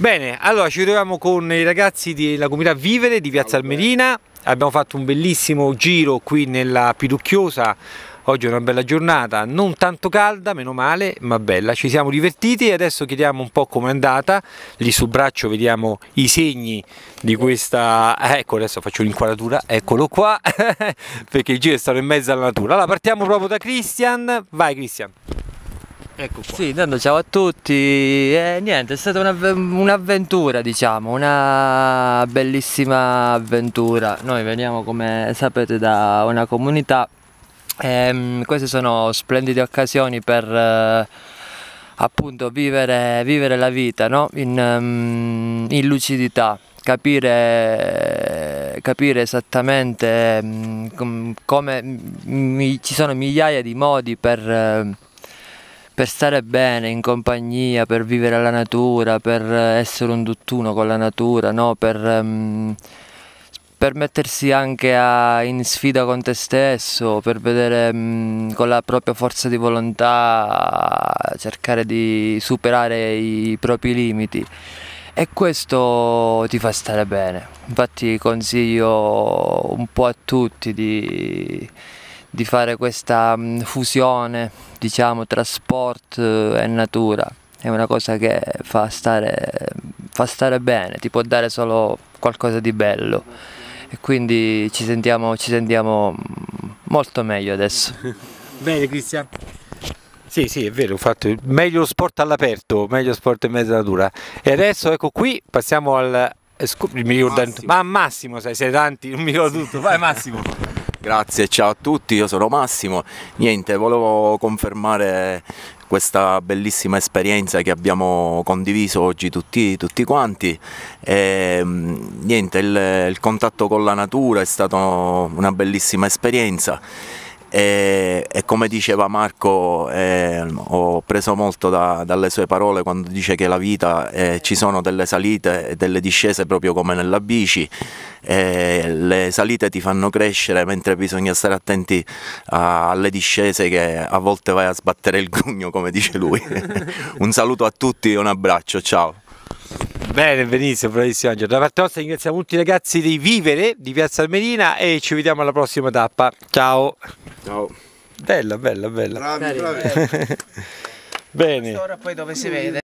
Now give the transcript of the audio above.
Bene, allora ci troviamo con i ragazzi della comunità Vivere di Piazza Almerina, abbiamo fatto un bellissimo giro qui nella Piducchiosa, oggi è una bella giornata, non tanto calda, meno male, ma bella, ci siamo divertiti e adesso chiediamo un po' com'è andata, lì sul braccio vediamo i segni di questa, eh, ecco adesso faccio l'inquadratura, eccolo qua, perché il giro è stato in mezzo alla natura, allora partiamo proprio da Cristian. vai Cristian! Ecco qua. Sì, tanto ciao a tutti. Eh, niente, è stata un'avventura, diciamo, una bellissima avventura. Noi veniamo, come sapete, da una comunità. E, ehm, queste sono splendide occasioni per eh, appunto vivere, vivere, la vita no? in, um, in lucidità. Capire, capire, esattamente um, come ci sono migliaia di modi per, eh, per stare bene in compagnia, per vivere la natura, per eh, essere un tutt'uno con la natura, no? per, um, per, mettersi anche a, in sfida con te stesso, per vedere um, con la propria forza di volontà cercare di superare i propri limiti e questo ti fa stare bene. Infatti consiglio un po' a tutti di di fare questa mm, fusione diciamo, tra sport eh, e natura è una cosa che fa stare, fa stare bene, ti può dare solo qualcosa di bello e quindi ci sentiamo, ci sentiamo mm, molto meglio adesso. Bene Cristian. Sì, sì, è vero, infatti, meglio sport all'aperto, meglio sport in mezzo alla natura. E adesso ecco qui, passiamo al... Eh, Scus- mi ricordo, Massimo. ma Massimo, sei, siete tanti, non mi ricordo tutto, vai Massimo. Grazie, ciao a tutti, io sono Massimo. Niente, volevo confermare questa bellissima esperienza che abbiamo condiviso oggi tutti, tutti quanti. E, ehm, niente, il, il contatto con la natura è stata una bellissima esperienza. E, e, come diceva Marco, eh, ho preso molto da, dalle sue parole quando dice che la vita eh, ci sono delle salite e delle discese proprio come nella bici, eh, le salite ti fanno crescere mentre bisogna stare attenti a, alle discese che a volte vai a sbattere il grugno come dice lui. un saluto a tutti e un abbraccio, ciao. Bene, benissimo, bravissimo Angelo. Da parte nostra ringraziamo tutti i ragazzi di Vivere di Piazza Almerina e ci vediamo alla prossima tappa. Ciao. Ciao. Bella, bella, bella. Bravi, bravi. Bene. Ora poi dove si vede?